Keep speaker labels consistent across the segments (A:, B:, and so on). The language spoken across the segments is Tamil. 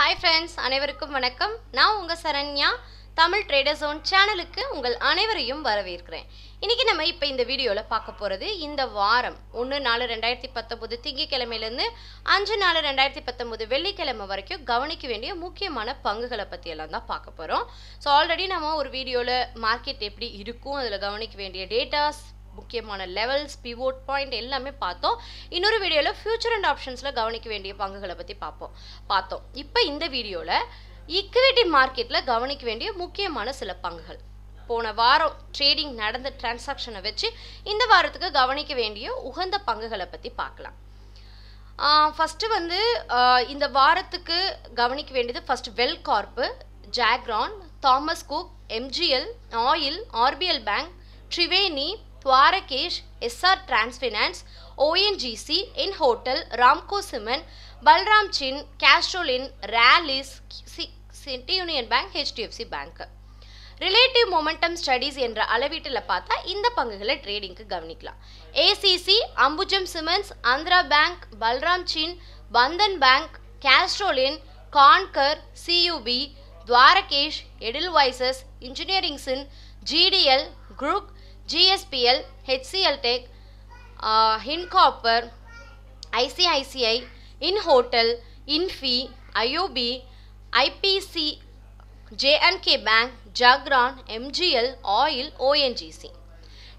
A: ஹாய் ஃப்ரெண்ட்ஸ் அனைவருக்கும் வணக்கம் நான் உங்கள் சரண்யா தமிழ் ட்ரேடர் ஜோன் சேனலுக்கு உங்கள் அனைவரையும் வரவேற்கிறேன் இன்றைக்கி நம்ம இப்போ இந்த வீடியோவில் பார்க்க போகிறது இந்த வாரம் ஒன்று நாலு ரெண்டாயிரத்தி பத்தொம்போது திங்கக்கிழமையிலேருந்து அஞ்சு நாலு ரெண்டாயிரத்தி பத்தொம்போது வெள்ளிக்கிழமை வரைக்கும் கவனிக்க வேண்டிய முக்கியமான பங்குகளை பற்றியெல்லாம் தான் பார்க்க போகிறோம் ஸோ ஆல்ரெடி நம்ம ஒரு வீடியோவில் மார்க்கெட் எப்படி இருக்கும் அதில் கவனிக்க வேண்டிய டேட்டாஸ் முக்கியமான லெவல்ஸ் பிவோட் பாயிண்ட் எல்லாமே பார்த்தோம் இன்னொரு வீடியோவில் ஃபியூச்சர் அண்ட் ஆப்ஷன்ஸில் கவனிக்க வேண்டிய பங்குகளை பற்றி பார்ப்போம் பார்த்தோம் இப்போ இந்த வீடியோவில் ஈக்குவிட்டி மார்க்கெட்டில் கவனிக்க வேண்டிய முக்கியமான சில பங்குகள் போன வாரம் ட்ரேடிங் நடந்த டிரான்சாக்ஷனை வச்சு இந்த வாரத்துக்கு கவனிக்க வேண்டிய உகந்த பங்குகளை பற்றி பார்க்கலாம் ஃபஸ்ட்டு வந்து இந்த வாரத்துக்கு கவனிக்க வேண்டியது first well corp Jagran Thomas Cook MGL oil RBL bank Triveni Dwarikesh SR transfinance ONGC in hotel Ramco cement Balram Chin கேஸ்ட்ரோலின் Rallis city union bank HDFC bank relative momentum studies என்ற அளவீட்டில் பார்த்தா இந்த பங்குகளை ட்ரேடிங்க்கு கவனிக்கலாம் ACC Ambujam cements Andhra bank Balram Chin Bandhan bank கேஸ்ட்ரோலின் கான்கர் சியூபி துவாரகேஷ் எடில்வைசஸ் இன்ஜினியரிங்ஸின் GTL group GSPL HCL tech ஹின்காப்பர் ICICI in hotel Infy IOB IPC JNK bank Jagran MGL oil ONGC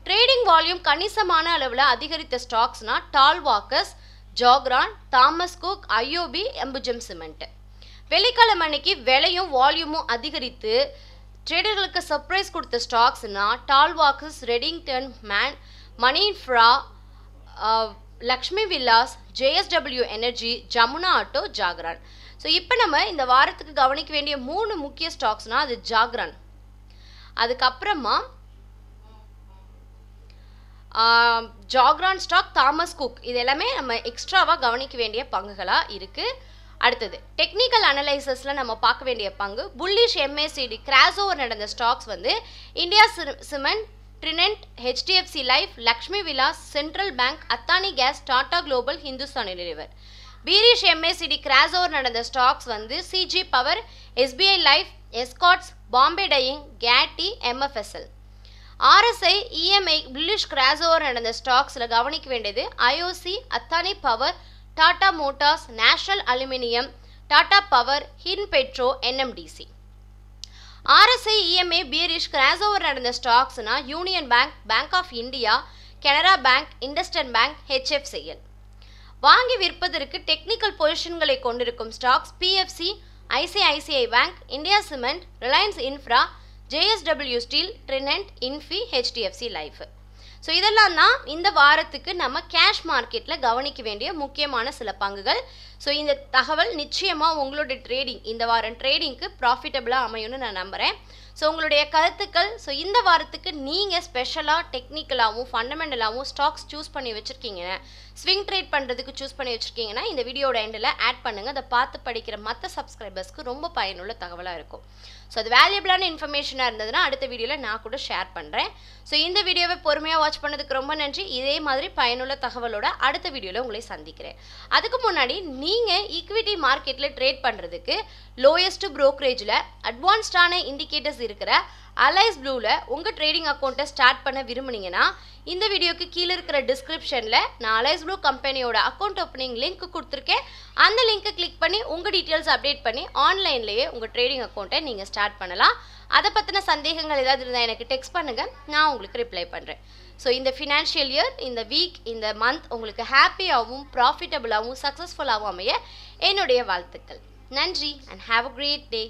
A: trading volume கணிசமான அளவில் அதிகரித்த ஸ்டாக்ஸ்னா Talwalkars Jagran Thomas Cook IOB Ambujam cement வெள்ளிக்கிழமை அன்னைக்கு விலையும் வால்யூமும் அதிகரித்து ட்ரேடர்களுக்கு சர்ப்ரைஸ் கொடுத்த ஸ்டாக்ஸ்னா டால்வாக்ஸ் ரெடிங்டன் மேன் மணி infra Lakshmi Vilas JSW energy Jamuna auto Jagran so இப்போ நம்ம இந்த வாரத்துக்கு கவனிக்க வேண்டிய மூணு முக்கிய ஸ்டாக்ஸ்னால் அது ஜாக்ரான் அதுக்கப்புறமா ஜாக்ரான் ஸ்டாக் தாமஸ் குக் இது எல்லாமே நம்ம எக்ஸ்ட்ராவாக கவனிக்க வேண்டிய பங்குகளாக இருக்குது அடுத்தது டெக்னிக்கல் அனலைசஸில் நம்ம பார்க்க வேண்டிய பங்கு புல்லிஷ் எம்ஏசிடி கிராஸ் ஓவர் நடந்த ஸ்டாக்ஸ் வந்து India cement Trident HDFC life Lakshmi Vilas central bank Adani gas Tata global Hindustan Unilever bearish MACD cross over நடந்த ஸ்டாக்ஸ் வந்து CG power SBI life Escorts Bombay dyeing கேட்டி MFSL RSI EMI bullish cross over நடந்த ஸ்டாக்ஸில் கவனிக்க வேண்டியது IOC Adani power Tata motors national aluminium Tata power ஹின் petro NMDC RSI EMA bearish cross நடந்த ஸ்டாக்ஸ்னா union bank bank of India Canara bank IndusInd bank HFCL வாங்கி விற்பதற்கு டெக்னிக்கல் பொசிஷன்களை கொண்டிருக்கும் stocks PFC ICICI bank India cement Reliance infra JSW steel Trident Infy HDFC life so இதெல்லாம் தான் இந்த வாரத்துக்கு நம்ம கேஷ் மார்க்கெட்டில் கவனிக்க வேண்டிய முக்கியமான சில பங்குகள் ஸோ இந்த தகவல் நிச்சயமாக உங்களுடைய ட்ரேடிங் இந்த வாரம் ட்ரேடிங்க்கு ப்ராஃபிட்டபிளாக அமையும்னு நான் நம்புகிறேன் ஸோ உங்களுடைய கருத்துக்கள் ஸோ இந்த வாரத்துக்கு நீங்கள் ஸ்பெஷலாக டெக்னிக்கலாகவும் ஃபண்டமெண்டலாகவும் ஸ்டாக்ஸ் சூஸ் பண்ணி வச்சுருக்கீங்கன்னா ஸ்விங் ட்ரேட் பண்ணுறதுக்கு சூஸ் பண்ணி வச்சுருக்கீங்கன்னா இந்த வீடியோட எண்டில் ஆட் பண்ணுங்கள் அதை பார்த்து படிக்கிற மற்ற சப்ஸ்கிரைபர்ஸ்க்கு ரொம்ப பயனுள்ள தகவலாக இருக்கும் ஸோ அது வேல்யூபிளான இன்ஃபர்மேஷனாக இருந்ததுன்னா அடுத்த வீடியோவில் நான் கூட ஷேர் பண்ணுறேன் ஸோ இந்த வீடியோவை பொறுமையாக வாட்ச் பண்ணதுக்கு ரொம்ப நன்றி இதே மாதிரி பயனுள்ள தகவலோட அடுத்த வீடியோவில் உங்களை சந்திக்கிறேன் அதுக்கு முன்னாடி நீ நீங்கள் ஈக்விட்டி மார்க்கெட்டில் ட்ரேட் பண்ணுறதுக்கு லோயஸ்ட் ப்ரோக்ரேஜில் அட்வான்ஸ்டான இண்டிகேட்டர்ஸ் இருக்கிற அலைஸ் ப்ளூவில் உங்கள் ட்ரேடிங் அக்கௌண்ட்டை ஸ்டார்ட் பண்ண விரும்புனீங்கன்னா இந்த வீடியோக்கு கீழே இருக்கிற டிஸ்கிரிப்ஷனில் நான் அலைஸ் ப்ளூ கம்பெனியோட அக்கௌண்ட் ஓப்பனிங் லிங்க் கொடுத்துருக்கேன் அந்த லிங்க்கை கிளிக் பண்ணி உங்கள் டீட்டெயில்ஸ் அப்டேட் பண்ணி ஆன்லைன்லேயே உங்கள் ட்ரேடிங் அக்கௌண்ட்டை நீங்கள் ஸ்டார்ட் பண்ணலாம் அதை பற்றின சந்தேகங்கள் ஏதாவது இருந்தால் எனக்கு டெக்ஸ்ட் பண்ணுங்கள் நான் உங்களுக்கு ரிப்ளை பண்ணுறேன் ஸோ இந்த ஃபினான்ஷியல் இயர் இந்த வீக் இந்த மந்த் உங்களுக்கு ஹாப்பியாகவும் ப்ராஃபிட்டபுளாகவும் சக்ஸஸ்ஃபுல்லாகவும் அமைய என்னுடைய வாழ்த்துக்கள் நன்றி and have a great day